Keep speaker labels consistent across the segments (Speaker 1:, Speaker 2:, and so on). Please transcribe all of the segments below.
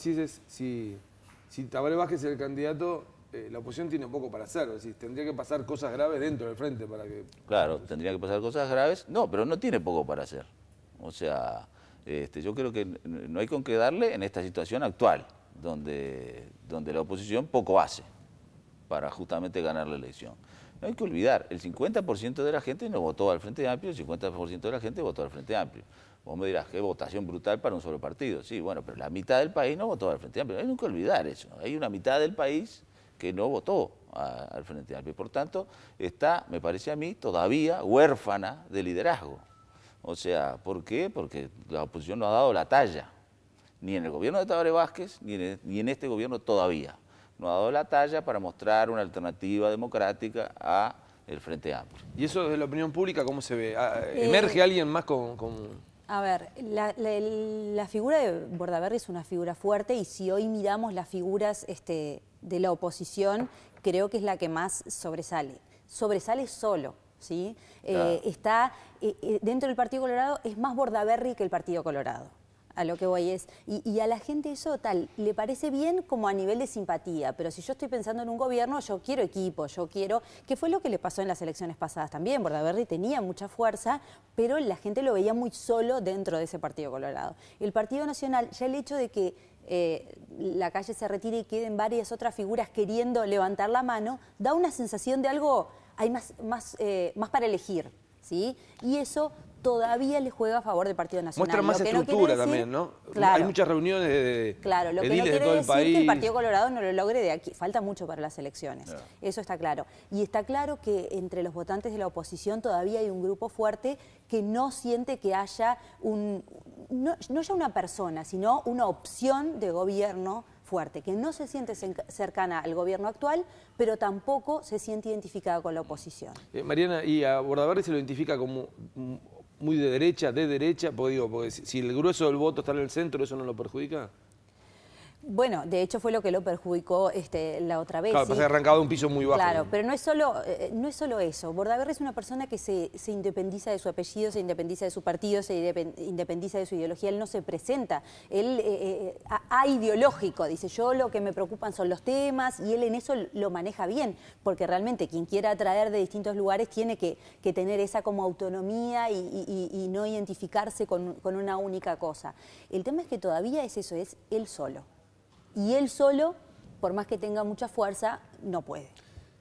Speaker 1: si, si Tabaré Vázquez es el candidato, eh, la oposición tiene poco para hacer. tendría que pasar cosas graves dentro del frente para que.
Speaker 2: Claro, tendría que pasar cosas graves. No, pero no tiene poco para hacer. O sea, este, yo creo que no hay con qué darle en esta situación actual, donde, donde la oposición poco hace para justamente ganar la elección. No hay que olvidar, el 50% de la gente no votó al Frente Amplio, el 50% de la gente votó al Frente Amplio. Vos me dirás, qué votación brutal para un solo partido. Sí, bueno, pero la mitad del país no votó al Frente Amplio. Hay que olvidar eso. Hay una mitad del país que no votó al Frente Amplio. Por tanto, está, me parece a mí, todavía huérfana de liderazgo. O sea, ¿por qué? Porque la oposición no ha dado la talla, ni en el gobierno de Tabaré Vázquez, ni en, este gobierno todavía. No ha dado la talla para mostrar una alternativa democrática a el Frente Amplio. ¿Y eso de la opinión pública cómo se ve? Ah, eh, ¿Emerge alguien
Speaker 1: más con,
Speaker 3: a ver, la, figura de Bordaberry es una figura fuerte y si hoy miramos las figuras este, de la oposición, creo que es la que más sobresale. Sobresale solo, ¿sí? Eh, está eh, eh, dentro del Partido Colorado, es más Bordaberry que el Partido Colorado a lo que voy es, y, a la gente eso tal, le parece bien como a nivel de simpatía, pero si yo estoy pensando en un gobierno, yo quiero equipo, yo quiero, que fue lo que le pasó en las elecciones pasadas también, Bordaberry tenía mucha fuerza, pero la gente lo veía muy solo dentro de ese Partido Colorado. El Partido Nacional, ya el hecho de que eh, la calle se retire y queden varias otras figuras queriendo levantar la mano, da una sensación de algo, hay más, más, eh, más para elegir. ¿Sí? Y eso todavía le juega a favor del Partido Nacional. Muestra más estructura también,
Speaker 1: ¿no? Hay muchas reuniones de, Claro, lo que no quiere decir que el Partido
Speaker 3: Colorado no lo logre de aquí. Falta mucho para las elecciones, eso está claro. Y está claro que entre los votantes de la oposición todavía hay un grupo fuerte que no siente que haya un... No, ya una persona, sino una opción de gobierno fuerte, que no se siente cercana al gobierno actual, pero tampoco se siente identificada con la oposición.
Speaker 1: Eh, Mariana, y a se lo identifica como muy de derecha, de derecha, porque digo, si el grueso del voto está en el centro, ¿eso no lo perjudica?
Speaker 3: Bueno, de hecho fue lo que lo perjudicó este, la otra vez. Claro, ¿sí? arrancaba
Speaker 1: de un piso muy bajo. Claro,
Speaker 3: pero no es solo, eh, no es solo eso. Bordaberry es una persona que se, independiza de su apellido, se independiza de su partido, se independiza de su ideología. Él no se presenta. Él ha eh, eh, a, ideológico, dice yo lo que me preocupan son los temas y él en eso lo maneja bien, porque realmente quien quiera atraer de distintos lugares tiene que, tener esa como autonomía y, no identificarse con una única cosa. El tema es que todavía es eso, es él solo y él solo, por más que tenga mucha fuerza, no puede.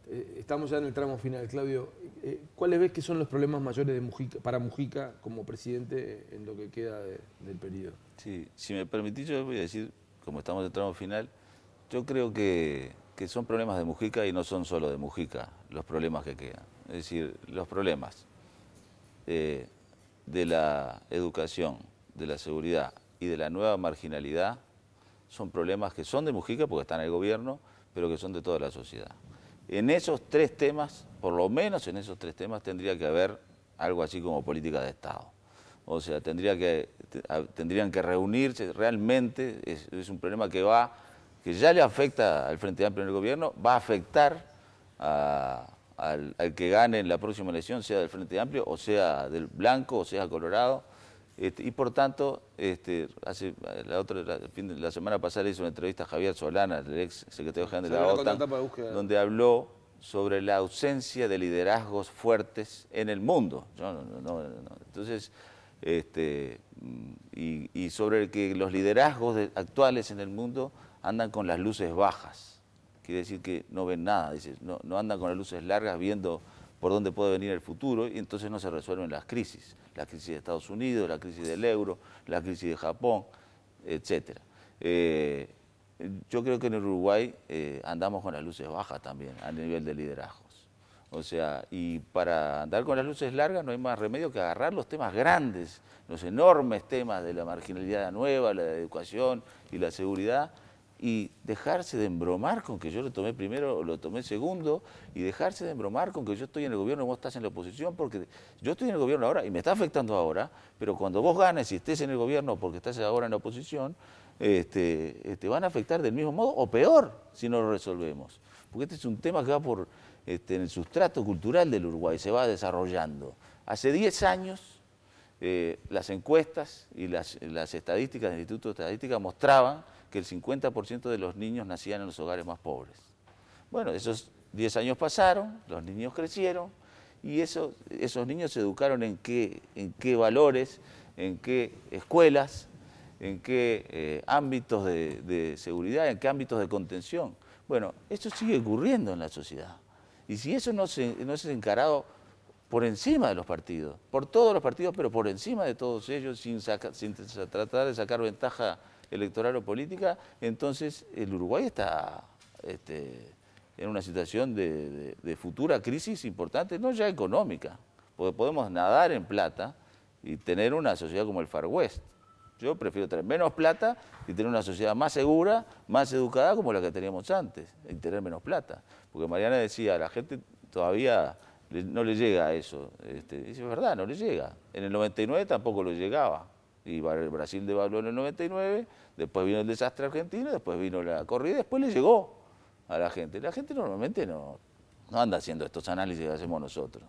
Speaker 1: Eh, estamos ya en el tramo final, Claudio. Eh, ¿Cuáles ves que son los problemas mayores de Mujica, para Mujica como presidente en lo que queda del periodo?
Speaker 2: Sí, si me permitís, yo voy a decir, como estamos en el tramo final, yo creo que, son problemas de Mujica y no son solo de Mujica los problemas que quedan. Es decir, los problemas eh, de la educación, de la seguridad y de la nueva marginalidad son problemas que son de Mujica porque están en el gobierno, pero que son de toda la sociedad. En esos tres temas, por lo menos en esos tres temas, tendría que haber algo así como política de Estado. O sea, tendrían que reunirse realmente, es, un problema que va, que ya le afecta al Frente Amplio en el gobierno, va a afectar al, al, que gane en la próxima elección, sea del Frente Amplio, o sea del Blanco, o sea Colorado este, y por tanto, este, hace la otra semana pasada hizo una entrevista a Javier Solana, el ex secretario general de la OTAN, donde habló sobre la ausencia de liderazgos fuertes en el mundo. Entonces, este, y, sobre que los liderazgos actuales en el mundo andan con las luces bajas. Quiere decir que no ven nada, dice, no, no andan con las luces largas viendo por dónde puede venir el futuro y entonces no se resuelven las crisis, la crisis de Estados Unidos, la crisis del euro, la crisis de Japón, etcétera. Eh, yo creo que en Uruguay eh, andamos con las luces bajas también a nivel de liderazgos. O sea, y para andar con las luces largas no hay más remedio que agarrar los temas grandes, los enormes temas de la marginalidad nueva, la educación y la seguridad, y dejarse de embromar con que yo lo tomé primero o lo tomé segundo y dejarse de embromar con que yo estoy en el gobierno y vos estás en la oposición porque yo estoy en el gobierno ahora y me está afectando ahora, pero cuando vos ganes y estés en el gobierno porque estás ahora en la oposición, te este, este, van a afectar del mismo modo o peor si no lo resolvemos. Porque este es un tema que va por este, en el sustrato cultural del Uruguay, se va desarrollando. Hace 10 años eh, las encuestas y las estadísticas del Instituto de Estadística mostraban que el 50% de los niños nacían en los hogares más pobres. Bueno, esos 10 años pasaron, los niños crecieron y esos niños se educaron en qué, en qué valores, en qué escuelas, en qué eh, ámbitos de, seguridad, en qué ámbitos de contención. Bueno, esto sigue ocurriendo en la sociedad. Y si eso no, no es encarado por encima de los partidos, por todos los partidos, pero por encima de todos ellos, sin, sin tratar de sacar ventaja electoral o política, entonces el Uruguay está este, en una situación de, futura crisis importante, no ya económica, porque podemos nadar en plata y tener una sociedad como el Far West. Yo prefiero tener menos plata y tener una sociedad más segura, más educada como la que teníamos antes, y tener menos plata. Porque Mariana decía, la gente todavía no le llega a eso. Este, es verdad, no le llega. En el 99 tampoco lo llegaba y Brasil devaluó en el 99, después vino el desastre argentino, después vino la corrida, después le llegó a la gente. La gente normalmente no anda haciendo estos análisis que hacemos nosotros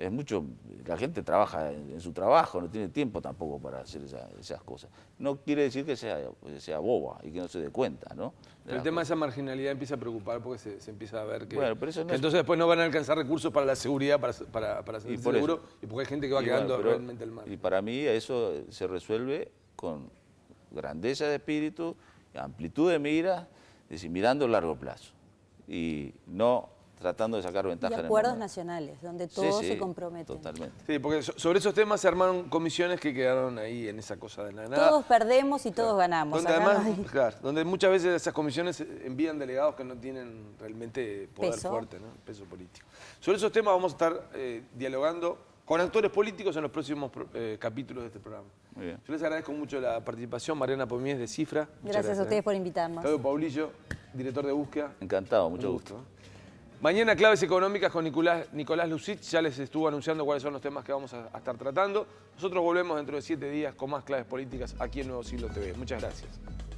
Speaker 2: es mucho, la gente trabaja en, su trabajo, no tiene tiempo tampoco para hacer esas cosas. No quiere decir que sea, sea boba y que no se dé cuenta, ¿no? el tema de esa marginalidad
Speaker 1: empieza a preocupar porque se, empieza a ver que, entonces después no van a alcanzar recursos para la seguridad, para, para, para y seguro, y porque hay gente que va quedando realmente al mar. Y
Speaker 2: para mí eso se resuelve con grandeza de espíritu, amplitud de miras, mirando a largo plazo y no tratando de sacar ventaja. Y acuerdos
Speaker 3: nacionales, donde todos se comprometen. Totalmente.
Speaker 2: Sí, porque sobre esos temas se armaron comisiones
Speaker 1: que quedaron ahí en esa cosa de la nada. Todos
Speaker 3: perdemos y todos ganamos. Donde además,
Speaker 1: claro, donde muchas veces esas comisiones envían delegados que no tienen realmente poder fuerte, ¿no? Peso político. Sobre esos temas vamos a estar eh, dialogando con actores políticos en los próximos eh, capítulos de este programa. Yo les agradezco mucho la participación, Mariana Pomies de Cifra. Gracias, a ustedes ¿eh? por
Speaker 3: invitarnos. Claudio
Speaker 2: Paulillo, director de búsqueda. Encantado, mucho gusto.
Speaker 1: Mañana claves económicas con Nicolás, Lucic. ya les estuvo anunciando cuáles son los temas que vamos a, a estar tratando. Nosotros volvemos dentro de siete días con más claves políticas aquí en Nuevo Siglo TV. Muchas gracias.